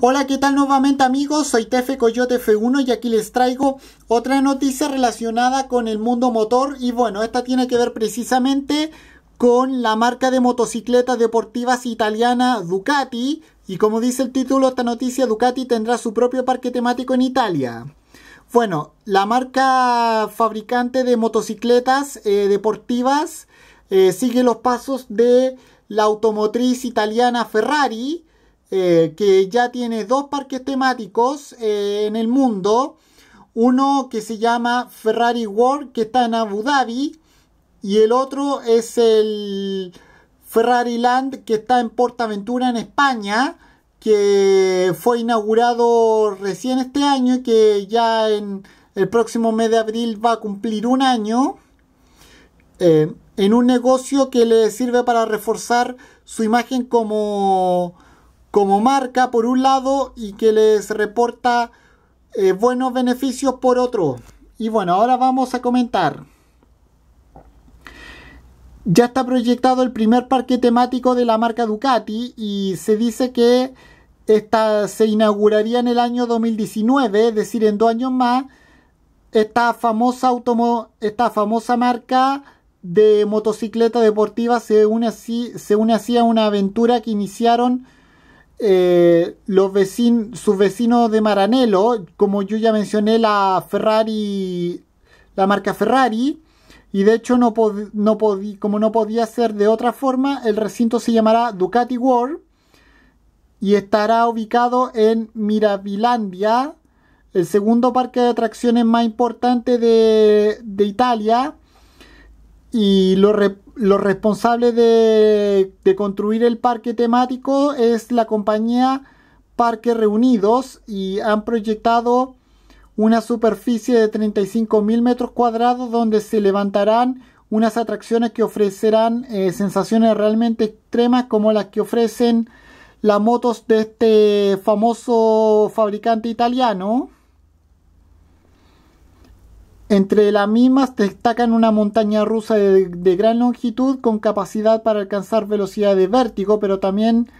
Hola, ¿qué tal nuevamente amigos? Soy Tefe Coyote F1 y aquí les traigo otra noticia relacionada con el mundo motor y bueno, esta tiene que ver precisamente con la marca de motocicletas deportivas italiana Ducati y como dice el título esta noticia Ducati tendrá su propio parque temático en Italia. Bueno, la marca fabricante de motocicletas eh, deportivas eh, sigue los pasos de la automotriz italiana Ferrari eh, que ya tiene dos parques temáticos eh, en el mundo. Uno que se llama Ferrari World, que está en Abu Dhabi, y el otro es el Ferrari Land, que está en Portaventura, en España, que fue inaugurado recién este año y que ya en el próximo mes de abril va a cumplir un año. Eh, en un negocio que le sirve para reforzar su imagen como como marca por un lado y que les reporta eh, buenos beneficios por otro. Y bueno, ahora vamos a comentar. Ya está proyectado el primer parque temático de la marca Ducati y se dice que se inauguraría en el año 2019, es decir, en dos años más. Esta famosa, esta famosa marca de motocicleta deportiva se une, así, se une así a una aventura que iniciaron los sus vecinos de Maranello, como yo ya mencioné, la Ferrari, la marca Ferrari, y de hecho no, no como no podía ser de otra forma, el recinto se llamará Ducati World y estará ubicado en Mirabilandia, el segundo parque de atracciones más importante de, Italia, y lo, los responsable de, construir el parque temático es la compañía Parque Reunidos y han proyectado una superficie de 35.000 metros cuadrados donde se levantarán unas atracciones que ofrecerán eh, sensaciones realmente extremas como las que ofrecen las motos de este famoso fabricante italiano. Entre las mismas destacan una montaña rusa de, gran longitud con capacidad para alcanzar velocidad de vértigo, pero también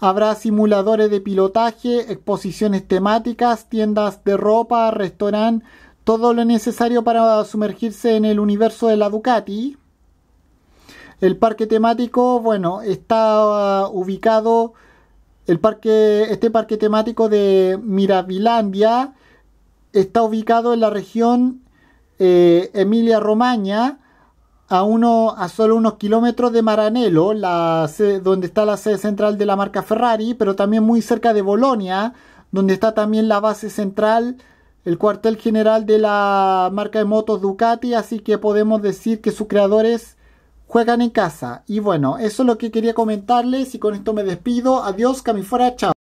habrá simuladores de pilotaje, exposiciones temáticas, tiendas de ropa, restaurante, todo lo necesario para sumergirse en el universo de la Ducati. El parque temático, bueno, está uh, ubicado el parque, este parque temático de Mirabilandia está ubicado en la región eh, Emilia Romagna, a, uno, a solo unos kilómetros de Maranello, la, donde está la sede central de la marca Ferrari, pero también muy cerca de Bolonia, donde está también la base central, el cuartel general de la marca de motos Ducati, así que podemos decir que sus creadores juegan en casa. Y bueno, eso es lo que quería comentarles y con esto me despido. Adiós, Camifora, chao.